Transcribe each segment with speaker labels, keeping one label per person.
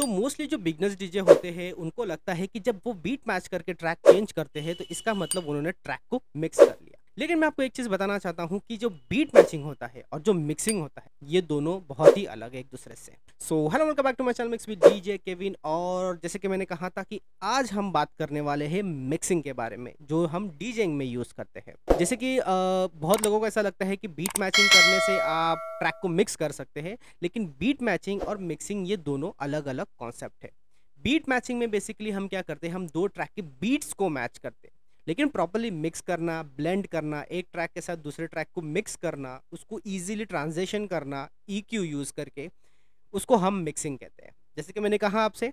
Speaker 1: तो मोस्टली जो beginners DJ होते हैं उनको लगता है कि जब वो बीट मैच करके ट्रैक चेंज करते हैं तो इसका मतलब उन्होंने ट्रैक को मिक्स कर लिया लेकिन मैं आपको एक चीज़ बताना चाहता हूँ कि जो बीट मैचिंग होता है और जो मिक्सिंग होता है ये दोनों बहुत ही अलग है एक दूसरे से so hello welcome back to my channel mix with DJ Kevin और जैसे कि मैंने कहा था कि आज हम बात करने वाले हैं मिक्सिंग के बारे में जो हम डीजेंग में यूज़ करते हैं जैसे कि बहुत लोगों को ऐसा लगता है कि बीट मैचिंग करने से आप ट्रैक को मिक्स कर सकते हैं लेकिन बीट मैचिंग और मिक्सिंग ये दोनों अलग अलग कॉन्सेप्ट है बीट मैचिंग में बेसिकली हम क्या करते हैं हम दो ट्रैक के बीट्स को मैच करते हैं लेकिन प्रॉपरली मिक्स करना ब्लेंड करना एक ट्रैक के साथ दूसरे ट्रैक को मिक्स करना उसको ईजिली ट्रांजेशन करना ई क्यू यूज़ करके उसको हम मिक्सिंग कहते हैं जैसे कि मैंने कहा आपसे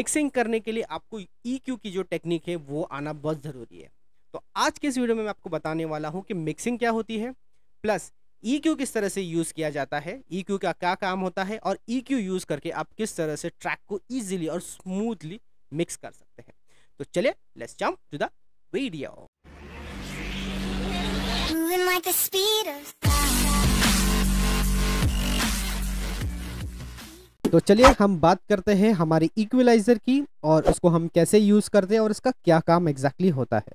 Speaker 1: मिक्सिंग करने के लिए आपको ई e क्यू की जो टेक्निक है वो आना बहुत ज़रूरी है तो आज के इस वीडियो में मैं आपको बताने वाला हूँ कि मिक्सिंग क्या होती है प्लस ई क्यू किस तरह से यूज़ किया जाता है ई e क्यू का क्या काम होता है और ई क्यू यूज़ करके आप किस तरह से ट्रैक को ईजिली और स्मूथली मिक्स कर सकते हैं तो चलिए let's jump to the video. Moving like the speed of तो चलिए हम बात करते हैं हमारे इक्वलाइजर की और उसको हम कैसे यूज़ करते हैं और इसका क्या काम एग्जैक्टली exactly होता है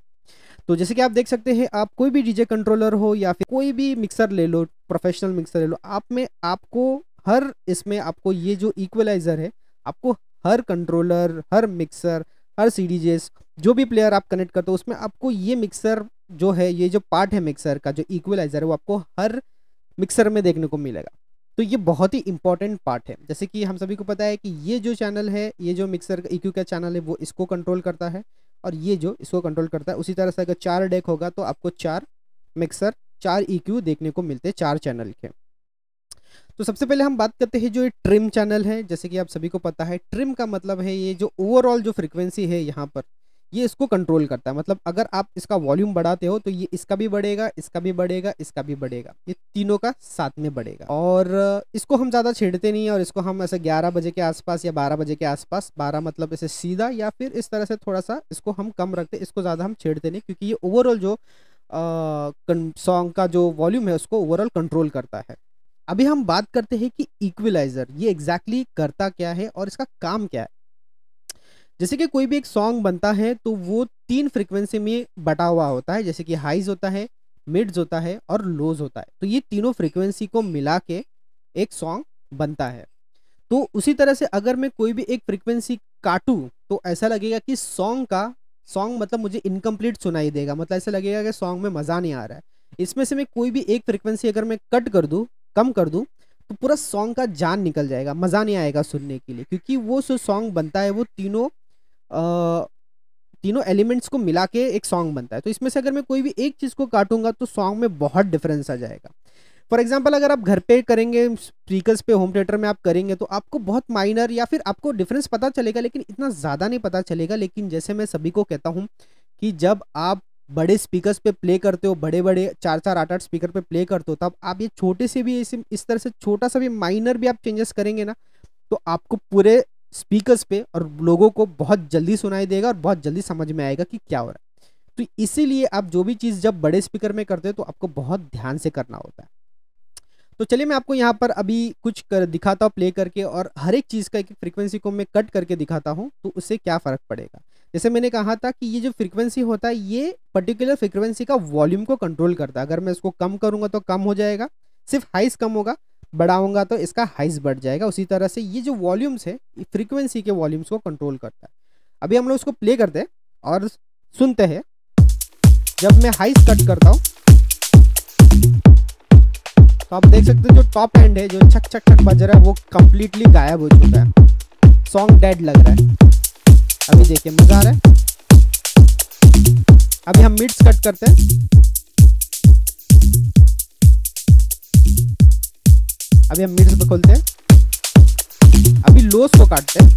Speaker 1: तो जैसे कि आप देख सकते हैं आप कोई भी डीजे कंट्रोलर हो या फिर कोई भी मिक्सर ले लो प्रोफेशनल मिक्सर ले लो आप में आपको हर इसमें आपको ये जो इक्वलाइज़र है आपको हर कंट्रोलर हर मिक्सर हर सी जो भी प्लेयर आप कनेक्ट करते हो उसमें आपको ये मिक्सर जो है ये जो पार्ट है मिक्सर का जो इक्वलाइज़र है वो आपको हर मिक्सर में देखने को मिलेगा तो ये बहुत ही इंपॉर्टेंट पार्ट है जैसे कि हम सभी को पता है कि ये जो चैनल है ये जो मिक्सर इक्यू का चैनल e है वो इसको कंट्रोल करता है और ये जो इसको कंट्रोल करता है उसी तरह से अगर चार डेक होगा तो आपको चार मिक्सर चार ई e देखने को मिलते हैं चार चैनल के तो सबसे पहले हम बात करते हैं जो ये ट्रिम चैनल है जैसे कि आप सभी को पता है ट्रिम का मतलब है ये जो ओवरऑल जो फ्रिक्वेंसी है यहाँ पर ये इसको कंट्रोल करता है मतलब अगर आप इसका वॉल्यूम बढ़ाते हो तो ये इसका भी बढ़ेगा इसका भी बढ़ेगा इसका भी बढ़ेगा ये तीनों का साथ में बढ़ेगा और इसको हम ज़्यादा छेड़ते नहीं और इसको हम ऐसे 11 बजे के आसपास या 12 बजे के आसपास 12 मतलब इसे सीधा या फिर इस तरह से थोड़ा सा इसको हम कम रखते इसको ज़्यादा हम छेड़ते नहीं क्योंकि ये ओवरऑल जो सॉन्ग का जो वॉल्यूम है उसको ओवरऑल कंट्रोल करता है अभी हम बात करते हैं कि इक्विलाइजर ये एग्जैक्टली exactly करता क्या है और इसका काम क्या है जैसे कि कोई भी एक सॉन्ग बनता है तो वो तीन फ्रिक्वेंसी में बटा हुआ होता है जैसे कि हाइज होता है मिड्स होता है और लोज होता है तो ये तीनों फ्रिक्वेंसी को मिला के एक सॉन्ग बनता है तो उसी तरह से अगर मैं कोई भी एक फ्रिक्वेंसी काटूँ तो ऐसा लगेगा कि सॉन्ग का सॉन्ग मतलब मुझे इनकम्प्लीट सुनाई देगा मतलब ऐसा लगेगा कि सॉन्ग में मज़ा नहीं आ रहा है इसमें से मैं कोई भी एक फ्रिक्वेंसी अगर मैं कट कर दूँ कम कर दूँ तो पूरा सॉन्ग का जान निकल जाएगा मज़ा नहीं आएगा सुनने के लिए क्योंकि वो जो सॉन्ग बनता है वो तीनों तीनों एलिमेंट्स को मिला के एक सॉन्ग बनता है तो इसमें से अगर मैं कोई भी एक चीज़ को काटूंगा तो सॉन्ग में बहुत डिफरेंस आ जाएगा फॉर एग्जाम्पल अगर आप घर पे करेंगे स्पीकर्स पे होम थिएटर में आप करेंगे तो आपको बहुत माइनर या फिर आपको डिफरेंस पता चलेगा लेकिन इतना ज़्यादा नहीं पता चलेगा लेकिन जैसे मैं सभी को कहता हूँ कि जब आप बड़े स्पीकर्स पे प्ले करते हो बड़े बड़े चार चार आठ आठ स्पीकर पे प्ले करते हो तब आप ये छोटे से भी इस इस तरह से छोटा सा भी माइनर भी आप चेंजेस करेंगे ना तो आपको पूरे स्पीकर्स पे और लोगों को बहुत जल्दी सुनाई देगा और बहुत जल्दी समझ में आएगा कि क्या हो रहा है तो इसीलिए आप जो भी चीज़ जब बड़े स्पीकर में करते हो तो आपको बहुत ध्यान से करना होता है तो चलिए मैं आपको यहाँ पर अभी कुछ कर दिखाता हूँ प्ले करके और हर एक चीज़ का एक फ्रिक्वेंसी को मैं कट करके दिखाता हूँ तो उससे क्या फ़र्क पड़ेगा जैसे मैंने कहा था कि ये जो फ्रीक्वेंसी होता है ये पर्टिकुलर फ्रीक्वेंसी का वॉल्यूम को कंट्रोल करता है अगर मैं इसको कम करूँगा तो कम हो जाएगा सिर्फ हाइस कम होगा बढ़ाऊंगा तो इसका हाइस बढ़ जाएगा उसी तरह से ये जो वॉल्यूम्स है फ्रीक्वेंसी के वॉल्यूम्स को कंट्रोल करता है अभी हम लोग उसको प्ले करते हैं और सुनते हैं जब मैं हाइस कट करता हूँ तो आप देख सकते हो जो टॉप एंड है जो छक छक छक बज रहा है वो कम्प्लीटली गायब हो चुका है सॉन्ग डेड लग रहा है अभी देखिए मजा आ रहा है अभी हम मिड्स कट करते हैं अभी हम मिड्स खोलते हैं अभी लोस को काटते हैं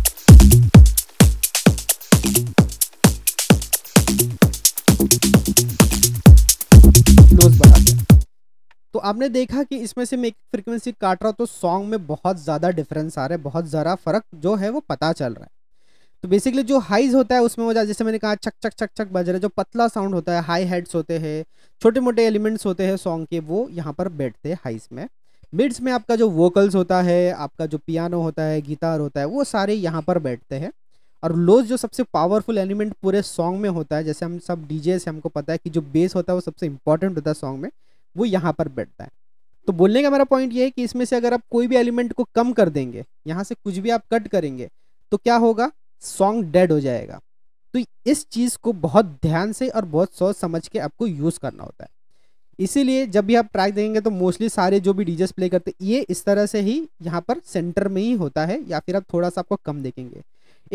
Speaker 1: लोस बढ़ाते हैं तो आपने देखा कि इसमें से मैं एक फ्रिक्वेंसी काट रहा हूँ तो सॉन्ग में बहुत ज़्यादा डिफरेंस आ रहा है बहुत ज़रा फ़र्क जो है वो पता चल रहा है तो बेसिकली जो हाइज होता है उसमें वजह जैसे मैंने कहा छक छक छक छक बज रहा है जो पतला साउंड होता है हाई हेड्स होते हैं छोटे मोटे एलिमेंट्स होते हैं सॉन्ग के वो यहाँ पर बैठते हैं हाइज में मिड्स में आपका जो वोकल्स होता है आपका जो पियानो होता है गिटार होता है वो सारे यहाँ पर बैठते हैं और लोज जो सबसे पावरफुल एलिमेंट पूरे सॉन्ग में होता है जैसे हम सब डीजे से हमको पता है कि जो बेस होता है वो सबसे इंपॉर्टेंट होता है सॉन्ग में वो यहाँ पर बैठता है तो बोलने का मेरा पॉइंट ये है कि इसमें से अगर आप कोई भी एलिमेंट को कम कर देंगे यहाँ से कुछ भी आप कट करेंगे तो क्या होगा सॉन्ग डेड हो जाएगा तो इस चीज़ को बहुत ध्यान से और बहुत सोच समझ के आपको यूज़ करना होता है इसीलिए जब भी आप ट्रैक देखेंगे तो मोस्टली सारे जो भी डीजेस प्ले करते ये इस तरह से ही यहाँ पर सेंटर में ही होता है या फिर आप थोड़ा सा आपको कम देखेंगे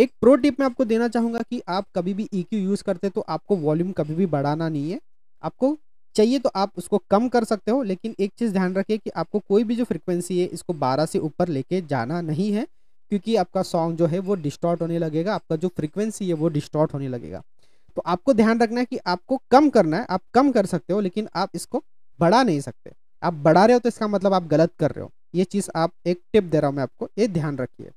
Speaker 1: एक प्रो टिप मैं आपको देना चाहूँगा कि आप कभी भी ई e यूज़ करते तो आपको वॉल्यूम कभी भी बढ़ाना नहीं है आपको चाहिए तो आप उसको कम कर सकते हो लेकिन एक चीज़ ध्यान रखिए कि आपको कोई भी जो फ्रिक्वेंसी है इसको 12 से ऊपर लेके जाना नहीं है क्योंकि आपका सॉन्ग जो है वो डिस्टॉर्ट होने लगेगा आपका जो फ्रिक्वेंसी है वो डिस्टॉर्ट होने लगेगा तो आपको ध्यान रखना है कि आपको कम करना है आप कम कर सकते हो लेकिन आप इसको बढ़ा नहीं सकते आप बढ़ा रहे हो तो इसका मतलब आप गलत कर रहे हो ये चीज़ आप एक टिप दे रहा हूँ मैं आपको ये ध्यान रखिए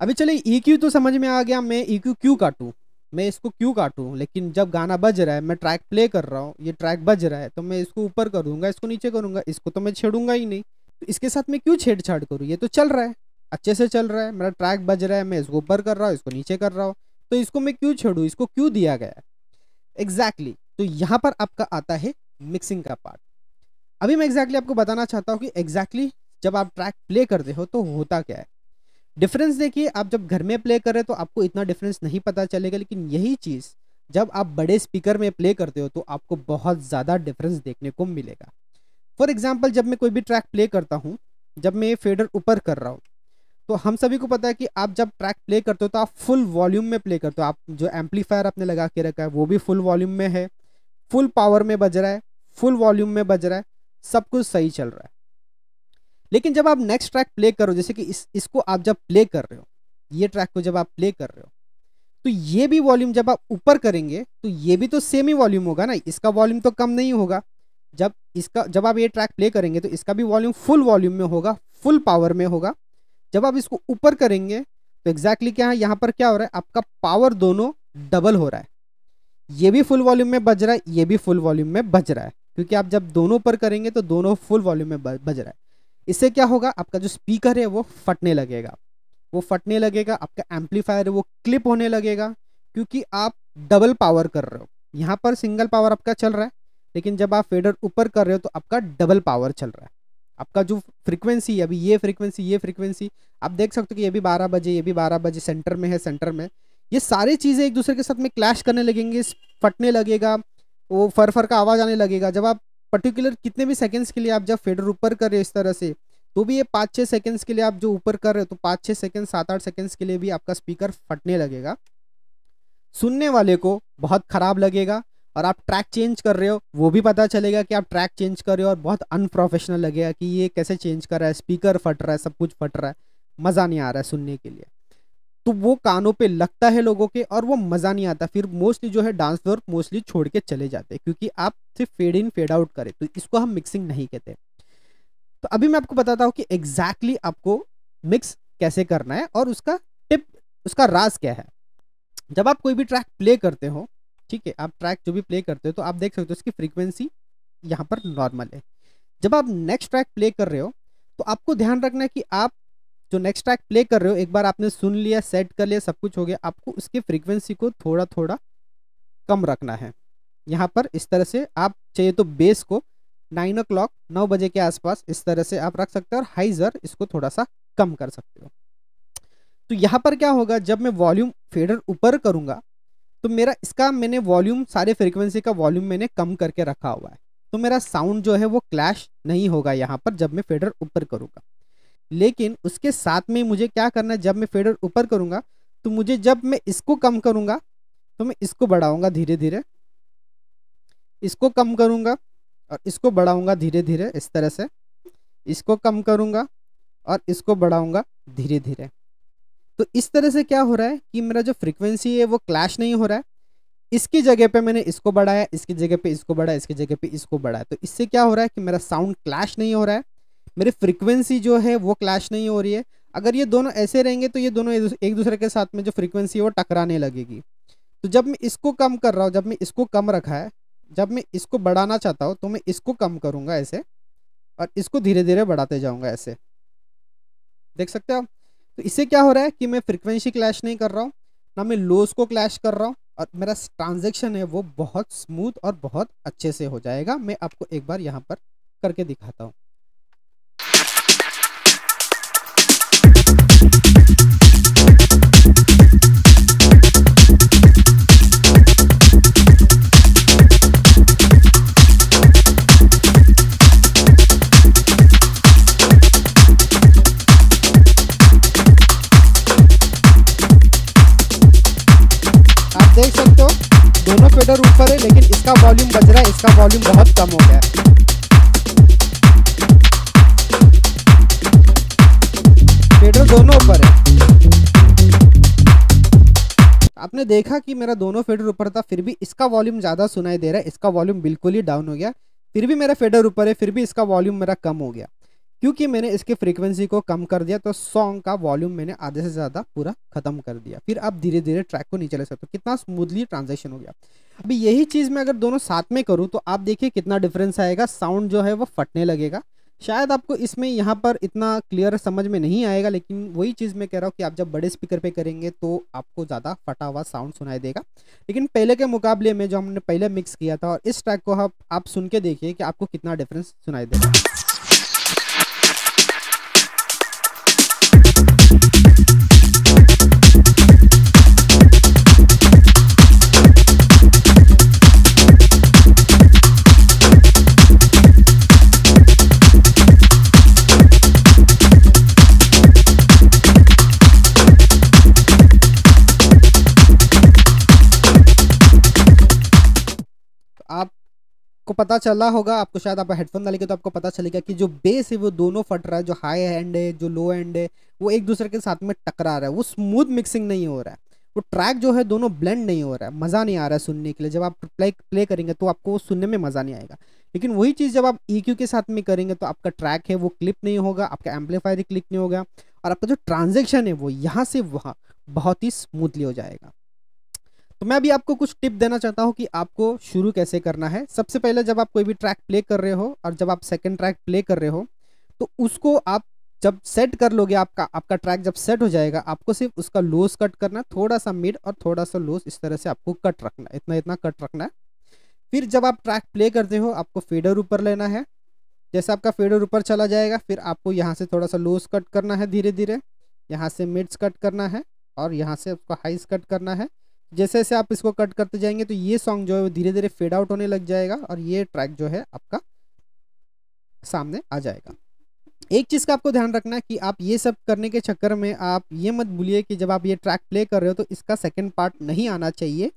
Speaker 1: अभी चलिए ई e तो समझ में आ गया मैं ई e क्यू क्यों काटूँ मैं इसको क्यों काटूँ लेकिन जब गाना बज रहा है मैं ट्रैक प्ले कर रहा हूँ ये ट्रैक बज रहा है तो मैं इसको ऊपर कर दूंगा इसको नीचे करूँगा इसको तो मैं छेड़ूंगा ही नहीं तो इसके साथ मैं क्यों छेड़छाड़ करूँ ये तो चल रहा है अच्छे से चल रहा है मेरा ट्रैक बज रहा है मैं इसको ऊपर कर रहा हूँ इसको नीचे कर रहा हूँ तो इसको मैं क्यों छेड़ू इसको क्यों दिया गया एग्जैक्टली exactly. तो यहाँ पर आपका आता है मिक्सिंग का पार्ट अभी मैं एग्जैक्टली exactly आपको बताना चाहता हूँ कि एग्जैक्टली exactly जब आप ट्रैक प्ले करते हो तो होता क्या है डिफरेंस देखिए आप जब घर में प्ले कर रहे हो तो आपको इतना डिफरेंस नहीं पता चलेगा लेकिन यही चीज़ जब आप बड़े स्पीकर में प्ले करते हो तो आपको बहुत ज़्यादा डिफरेंस देखने को मिलेगा फॉर एग्जाम्पल जब मैं कोई भी ट्रैक प्ले करता हूँ जब मैं फेडर ऊपर कर रहा हूँ तो हम सभी को पता है कि आप जब ट्रैक प्ले करते हो तो आप फुल वॉल्यूम में प्ले करते हो आप जो एम्पलीफायर आपने लगा के रखा है वो भी फुल वॉल्यूम में है फुल पावर में बज रहा है फुल वॉल्यूम में बज रहा है सब कुछ सही चल रहा है लेकिन जब आप नेक्स्ट ट्रैक प्ले करो जैसे कि इस इसको आप जब प्ले कर रहे हो ये ट्रैक को जब आप प्ले कर रहे हो तो ये भी वॉल्यूम जब आप ऊपर करेंगे तो ये भी तो सेम ही वॉल्यूम होगा ना इसका वॉल्यूम तो कम नहीं होगा जब इसका जब आप ये ट्रैक प्ले करेंगे तो इसका भी वॉल्यूम फुल वॉल्यूम में होगा फुल पावर में होगा जब आप इसको ऊपर करेंगे तो एग्जैक्टली exactly क्या है यहाँ पर क्या हो रहा है आपका पावर दोनों डबल हो रहा है ये भी फुल वॉल्यूम में बज रहा है ये भी फुल वॉल्यूम में बज रहा है क्योंकि आप जब दोनों पर करेंगे तो दोनों फुल वॉल्यूम में बज रहा है इससे क्या होगा आपका जो स्पीकर है वो फटने लगेगा वो फटने लगेगा आपका एम्पलीफायर है वो क्लिप होने लगेगा क्योंकि आप डबल पावर कर रहे हो यहाँ पर सिंगल पावर आपका चल रहा है लेकिन जब आप फेडर ऊपर कर रहे हो तो आपका डबल पावर चल रहा है आपका जो फ्रीक्वेंसी अभी ये फ्रीक्वेंसी ये फ्रीक्वेंसी आप देख सकते हो कि ये भी बारह बजे ये भी बारह बजे सेंटर में है सेंटर में ये सारी चीज़ें एक दूसरे के साथ में क्लैश करने लगेंगे फटने लगेगा वो फर फर का आवाज़ आने लगेगा जब आप पर्टिकुलर कितने भी सेकेंड्स के लिए आप जब फेडर ऊपर कर रहे हो इस तरह से तो भी ये पाँच छः सेकेंड्स के लिए आप जो ऊपर कर रहे हो तो पाँच छः सेकेंड सात आठ सेकेंड्स के लिए भी आपका स्पीकर फटने लगेगा सुनने वाले को बहुत ख़राब लगेगा और आप ट्रैक चेंज कर रहे हो वो भी पता चलेगा कि आप ट्रैक चेंज कर रहे हो और बहुत अनप्रोफेशनल लगेगा कि ये कैसे चेंज कर रहा है स्पीकर फट रहा है सब कुछ फट रहा है मज़ा नहीं आ रहा है सुनने के लिए तो वो कानों पे लगता है लोगों के और वो मज़ा नहीं आता फिर मोस्टली जो है डांस फ्लोर मोस्टली छोड़ के चले जाते हैं क्योंकि आप सिर्फ फेड इन फेड आउट करें तो इसको हम मिक्सिंग नहीं कहते तो अभी मैं आपको बताता हूँ कि एग्जैक्टली exactly आपको मिक्स कैसे करना है और उसका टिप उसका राज क्या है जब आप कोई भी ट्रैक प्ले करते हो ठीक है आप ट्रैक जो भी प्ले करते हो तो आप देख सकते हो इसकी फ्रीक्वेंसी यहाँ पर नॉर्मल है जब आप नेक्स्ट ट्रैक प्ले कर रहे हो तो आपको ध्यान रखना है कि आप जो नेक्स्ट ट्रैक प्ले कर रहे हो एक बार आपने सुन लिया सेट कर लिया सब कुछ हो गया आपको उसकी फ्रीक्वेंसी को थोड़ा थोड़ा कम रखना है यहाँ पर इस तरह से आप चाहिए तो बेस को नाइन ओ क्लॉक नौ बजे के आसपास इस तरह से आप रख सकते हो और हाइजर इसको थोड़ा सा कम कर सकते हो तो यहाँ पर क्या होगा जब मैं वॉल्यूम फेडर ऊपर करूँगा तो मेरा इसका मैंने वॉल्यूम सारे फ्रिक्वेंसी का वॉल्यूम मैंने कम करके रखा हुआ है तो मेरा साउंड जो है वो क्लैश नहीं होगा यहाँ पर जब मैं फेडर ऊपर करूँगा लेकिन उसके साथ में मुझे क्या करना है जब मैं फेडर ऊपर करूँगा तो मुझे जब मैं इसको कम करूँगा तो मैं इसको बढ़ाऊँगा धीरे धीरे इसको कम करूँगा और इसको बढ़ाऊँगा धीरे धीरे इस तरह से इसको कम करूँगा और इसको बढ़ाऊँगा धीरे धीरे तो इस तरह से क्या हो रहा है कि मेरा जो फ्रिक्वेंसी है वो क्लैश नहीं हो रहा है इसकी जगह पे मैंने इसको बढ़ाया इसकी जगह पे इसको बढ़ाया इसकी जगह पे इसको बढ़ाया तो इससे क्या हो रहा है कि मेरा साउंड क्लैश नहीं हो रहा है मेरी फ्रिक्वेंसी जो है वो क्लैश नहीं हो रही है अगर ये दोनों ऐसे रहेंगे तो ये दोनों एक दूसरे के साथ में जो फ्रिक्वेंसी है वो टकराने लगेगी तो जब मैं इसको कम कर रहा हूँ जब मैं इसको कम रखा है जब मैं इसको बढ़ाना चाहता हूँ तो मैं इसको कम करूँगा ऐसे और इसको धीरे धीरे बढ़ाते जाऊँगा ऐसे देख सकते हो आप तो इससे क्या हो रहा है कि मैं फ्रिक्वेंसी क्लैश नहीं कर रहा हूँ ना मैं लोस को क्लैश कर रहा हूँ और मेरा ट्रांजेक्शन है वो बहुत स्मूथ और बहुत अच्छे से हो जाएगा मैं आपको एक बार यहाँ पर करके दिखाता हूँ वॉल्यूम बहुत कम हो गया फेडर दोनों ऊपर है आपने देखा कि मेरा दोनों फेडर ऊपर था फिर भी इसका वॉल्यूम ज़्यादा सुनाई दे रहा है इसका वॉल्यूम बिल्कुल ही डाउन हो गया फिर भी मेरा फेडर ऊपर है फिर भी इसका वॉल्यूम मेरा कम हो गया क्योंकि मैंने इसके फ्रीक्वेंसी को कम कर दिया तो सॉन्ग का वॉल्यूम मैंने आधे से ज़्यादा पूरा खत्म कर दिया फिर आप धीरे धीरे ट्रैक को नीचे ले सकते हो कितना स्मूथली ट्रांजेक्शन हो गया अभी यही चीज़ मैं अगर दोनों साथ में करूँ तो आप देखिए कितना डिफरेंस आएगा साउंड जो है वो फटने लगेगा शायद आपको इसमें यहाँ पर इतना क्लियर समझ में नहीं आएगा लेकिन वही चीज़ मैं कह रहा हूँ कि आप जब बड़े स्पीकर पे करेंगे तो आपको ज़्यादा फटा हुआ साउंड सुनाई देगा लेकिन पहले के मुकाबले में जो हमने पहले मिक्स किया था और इस ट्रैक को आप, आप सुन के देखिए कि आपको कितना डिफरेंस सुनाई देगा आपको पता चला होगा आपको शायद आप हेडफोन डालेंगे तो आपको पता चलेगा कि जो बेस है वो दोनों फट रहा है जो हाई एंड है जो लो एंड है वो एक दूसरे के साथ में टकरा रहा है वो स्मूथ मिक्सिंग नहीं हो रहा है वो ट्रैक जो है दोनों ब्लेंड नहीं हो रहा है मज़ा नहीं आ रहा है सुनने के लिए जब आप प्ले प्ले करेंगे तो आपको वो सुनने में मज़ा नहीं आएगा लेकिन वही चीज़ जब आप ई e के साथ में करेंगे तो आपका ट्रैक है वो क्लिप नहीं होगा आपका एम्पलीफायर क्लिक नहीं होगा और आपका जो ट्रांजेक्शन है वो यहाँ से वहाँ बहुत ही स्मूथली हो जाएगा तो मैं भी आपको कुछ टिप देना चाहता हूँ कि आपको शुरू कैसे करना है सबसे पहले जब आप कोई भी ट्रैक प्ले कर रहे हो और जब आप सेकेंड ट्रैक प्ले कर रहे हो तो उसको आप जब सेट कर लोगे आपका आपका ट्रैक जब सेट हो जाएगा आपको सिर्फ उसका लोस कट करना थोड़ा सा मिड और थोड़ा सा लोस इस तरह से आपको कट रखना है इतना इतना कट रखना है फिर जब आप ट्रैक प्ले करते हो आपको फेडर ऊपर लेना है जैसे आपका फेडर ऊपर चला जाएगा फिर आपको यहाँ से थोड़ा सा लोस कट करना है धीरे धीरे यहाँ से मिड्स कट करना है और यहाँ से आपको हाइस कट करना है जैसे जैसे आप इसको कट करते जाएंगे तो ये सॉन्ग जो है वो धीरे धीरे फेड आउट होने लग जाएगा और ये ट्रैक जो है आपका सामने आ जाएगा एक चीज़ का आपको ध्यान रखना है कि आप ये सब करने के चक्कर में आप ये मत भूलिए कि जब आप ये ट्रैक प्ले कर रहे हो तो इसका सेकेंड पार्ट नहीं आना चाहिए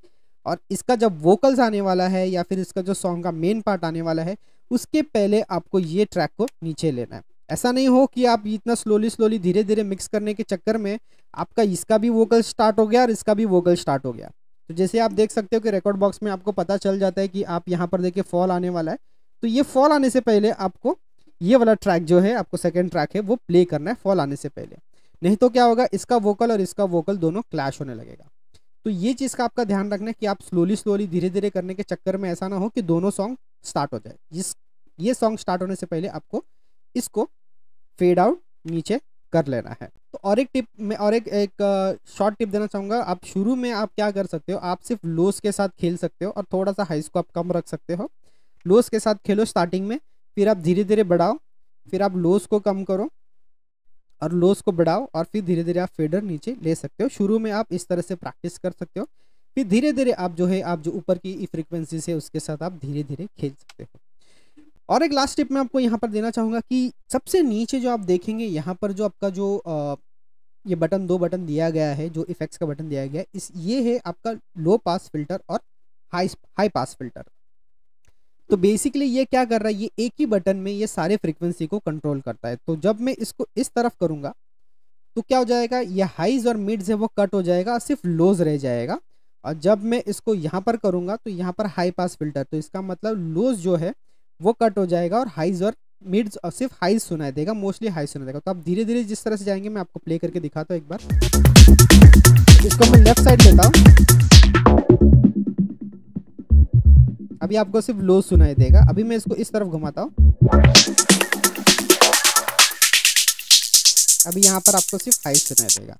Speaker 1: और इसका जब वोकल्स आने वाला है या फिर इसका जो सॉन्ग का मेन पार्ट आने वाला है उसके पहले आपको ये ट्रैक को नीचे लेना है ऐसा नहीं हो कि आप इतना स्लोली स्लोली धीरे धीरे मिक्स करने के चक्कर में आपका इसका भी वोकल स्टार्ट हो गया और इसका भी वोकल स्टार्ट हो गया तो जैसे आप देख सकते हो कि रिकॉर्ड बॉक्स में आपको पता चल जाता है कि आप यहाँ पर देखिए फॉल आने वाला है तो ये फॉल आने से पहले आपको ये वाला ट्रैक जो है आपको सेकेंड ट्रैक है वो प्ले करना है फॉल आने से पहले नहीं तो क्या होगा इसका वोकल और इसका वोकल दोनों क्लैश होने लगेगा तो ये चीज़ का आपका ध्यान रखना है कि आप स्लोली स्लोली धीरे धीरे करने के चक्कर में ऐसा ना हो कि दोनों सॉन्ग स्टार्ट हो जाए जिस ये सॉन्ग स्टार्ट होने से पहले आपको इसको फेड आउट नीचे कर लेना है तो और एक टिप मैं और एक एक शॉर्ट टिप देना चाहूँगा आप शुरू में आप क्या कर सकते हो आप सिर्फ लोस के साथ खेल सकते हो और थोड़ा सा हाइस को आप कम रख सकते हो लोस के साथ खेलो स्टार्टिंग में फिर आप धीरे धीरे बढ़ाओ फिर आप लोस को कम करो और लोस को बढ़ाओ और फिर धीरे धीरे आप फेडर नीचे ले सकते हो शुरू में आप इस तरह से प्रैक्टिस कर सकते हो फिर धीरे धीरे आप जो है आप जो ऊपर की फ्रिक्वेंसी है उसके साथ आप धीरे धीरे खेल सकते हो और एक लास्ट टिप मैं आपको यहाँ पर देना चाहूँगा कि सबसे नीचे जो आप देखेंगे यहाँ पर जो आपका जो आ, ये बटन दो बटन दिया गया है जो इफेक्ट्स का बटन दिया गया है इस ये है आपका लो पास फिल्टर और हाई हाई पास फिल्टर तो बेसिकली ये क्या कर रहा है ये एक ही बटन में ये सारे फ्रिक्वेंसी को कंट्रोल करता है तो जब मैं इसको इस तरफ करूँगा तो क्या हो जाएगा ये हाइज और मिड्स है वो कट हो जाएगा और सिर्फ लोज रह जाएगा और जब मैं इसको यहाँ पर करूँगा तो यहाँ पर हाई पास फिल्टर तो इसका मतलब लोज जो है वो कट हो जाएगा और हाइज और मिड्स और सिर्फ हाइज सुनाई देगा मोस्टली हाइज सुनाई देगा तो आप धीरे धीरे जिस तरह से जाएंगे मैं आपको प्ले करके दिखाता हूँ एक बार इसको मैं लेफ्ट साइड लेता हूँ अभी आपको सिर्फ लो सुनाई देगा अभी मैं इसको इस तरफ घुमाता हूँ अभी यहाँ पर आपको सिर्फ हाइज सुनाई देगा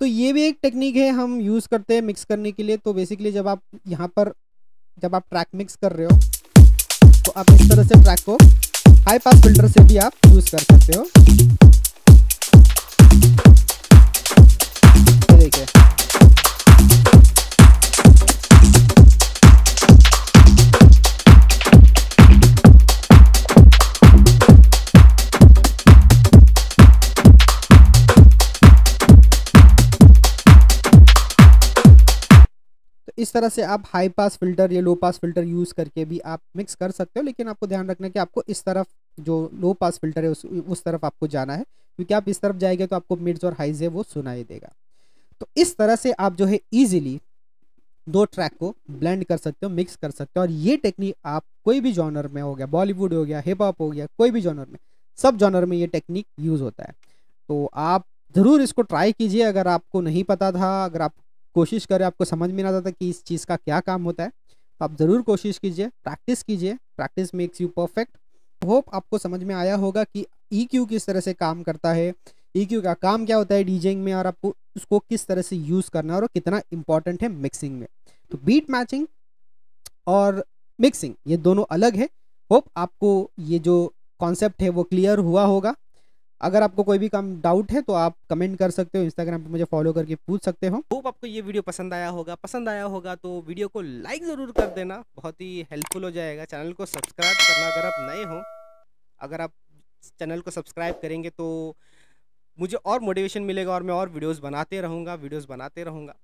Speaker 1: तो ये भी एक टेक्निक है हम यूज़ करते हैं मिक्स करने के लिए तो बेसिकली जब आप यहाँ पर जब आप ट्रैक मिक्स कर रहे हो तो आप इस तरह से ट्रैक को हाई पास फिल्टर से भी आप यूज़ कर सकते हो देखिए तरह से आप हाई पास फिल्टर या लो पास फिल्टर यूज़ करके भी आप मिक्स कर सकते हो लेकिन आपको ध्यान रखना कि आपको इस तरफ जो लो पास फिल्टर है उस उस तरफ आपको जाना है क्योंकि आप इस तरफ जाएंगे तो आपको मिड्स और हाइज है वो सुनाई देगा तो इस तरह से आप जो है ईजिली दो ट्रैक को ब्लेंड कर सकते हो मिक्स कर सकते हो और ये टेक्निक आप कोई भी जॉनर में हो गया बॉलीवुड हो गया हिप हॉप हो गया कोई भी जॉनर में सब जॉनर में ये टेक्निक यूज़ होता है तो आप ज़रूर इसको ट्राई कीजिए अगर आपको नहीं पता था अगर आप कोशिश करें आपको समझ में ना आता था कि इस चीज़ का क्या काम होता है तो आप ज़रूर कोशिश कीजिए प्रैक्टिस कीजिए practice makes you perfect hope आपको समझ में आया होगा कि ई e क्यू किस तरह से काम करता है ई e क्यू का काम क्या होता है डीजेइंग में और आपको उसको किस तरह से यूज़ करना और कितना इंपॉर्टेंट है मिक्सिंग में तो बीट मैचिंग और मिक्सिंग ये दोनों अलग है होप आपको ये जो कॉन्सेप्ट है वो क्लियर हुआ होगा अगर आपको कोई भी काम डाउट है तो आप कमेंट कर सकते हो इंस्टाग्राम पे मुझे फॉलो करके पूछ सकते हो होप आपको ये वीडियो पसंद आया होगा पसंद आया होगा तो वीडियो को लाइक ज़रूर कर देना बहुत ही हेल्पफुल हो जाएगा चैनल को सब्सक्राइब करना अगर आप नए हो अगर आप चैनल को सब्सक्राइब करेंगे तो मुझे और मोटिवेशन मिलेगा और मैं और वीडियोज़ बनाते रहूँगा वीडियोज़ बनाते रहूँगा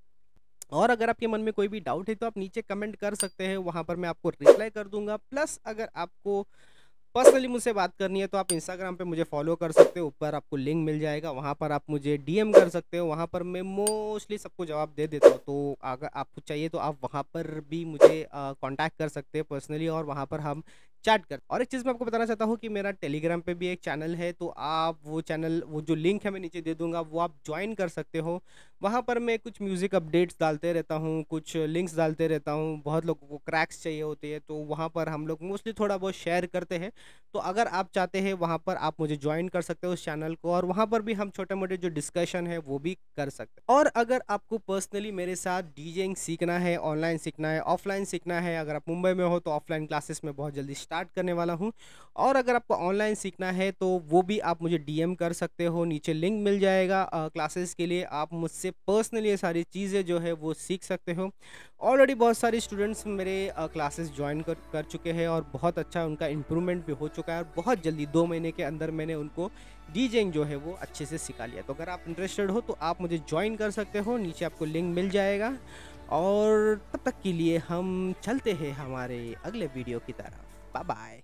Speaker 1: और अगर आपके मन में कोई भी डाउट है तो आप नीचे कमेंट कर सकते हैं वहाँ पर मैं आपको रिप्लाई कर दूँगा प्लस अगर आपको पर्सनली मुझसे बात करनी है तो आप इंस्टाग्राम पे मुझे फॉलो कर सकते हो ऊपर आपको लिंक मिल जाएगा वहाँ पर आप मुझे डीएम कर सकते हो वहाँ पर मैं मोस्टली सबको जवाब दे देता हूँ तो अगर आपको चाहिए तो आप वहाँ पर भी मुझे कांटेक्ट कर सकते हैं पर्सनली और वहाँ पर हम चैट कर और एक चीज़ मैं आपको बताना चाहता हूँ कि मेरा टेलीग्राम पे भी एक चैनल है तो आप वो चैनल वो जो लिंक है मैं नीचे दे दूंगा वो आप ज्वाइन कर सकते हो वहाँ पर मैं कुछ म्यूज़िक अपडेट्स डालते रहता हूँ कुछ लिंक्स डालते रहता हूँ बहुत लोगों को क्रैक्स चाहिए होते हैं तो वहाँ पर हम लोग मोस्टली थोड़ा बहुत शेयर करते हैं तो अगर आप चाहते हैं वहाँ पर आप मुझे ज्वाइन कर सकते हो उस चैनल को और वहाँ पर भी हम छोटे मोटे जो डिस्कशन है वो भी कर सकते हैं और अगर आपको पर्सनली मेरे साथ डीजेइंग सीखना है ऑनलाइन सीखना है ऑफलाइन सीखना है अगर आप मुंबई में हो तो ऑफलाइन क्लासेस में बहुत जल्दी स्टार्ट करने वाला हूँ और अगर आपको ऑनलाइन सीखना है तो वो भी आप मुझे डीएम कर सकते हो नीचे लिंक मिल जाएगा क्लासेस के लिए आप मुझसे पर्सनली ये सारी चीज़ें जो है वो सीख सकते हो ऑलरेडी बहुत सारे स्टूडेंट्स मेरे क्लासेस ज्वाइन कर कर चुके हैं और बहुत अच्छा उनका इम्प्रूवमेंट भी हो चुका है और बहुत जल्दी दो महीने के अंदर मैंने उनको डीजेंग जो है वो अच्छे से सिखा लिया तो अगर आप इंटरेस्टेड हो तो आप मुझे ज्वाइन कर सकते हो नीचे आपको लिंक मिल जाएगा और तब तक के लिए हम चलते हैं हमारे अगले वीडियो की तरफ Bye bye.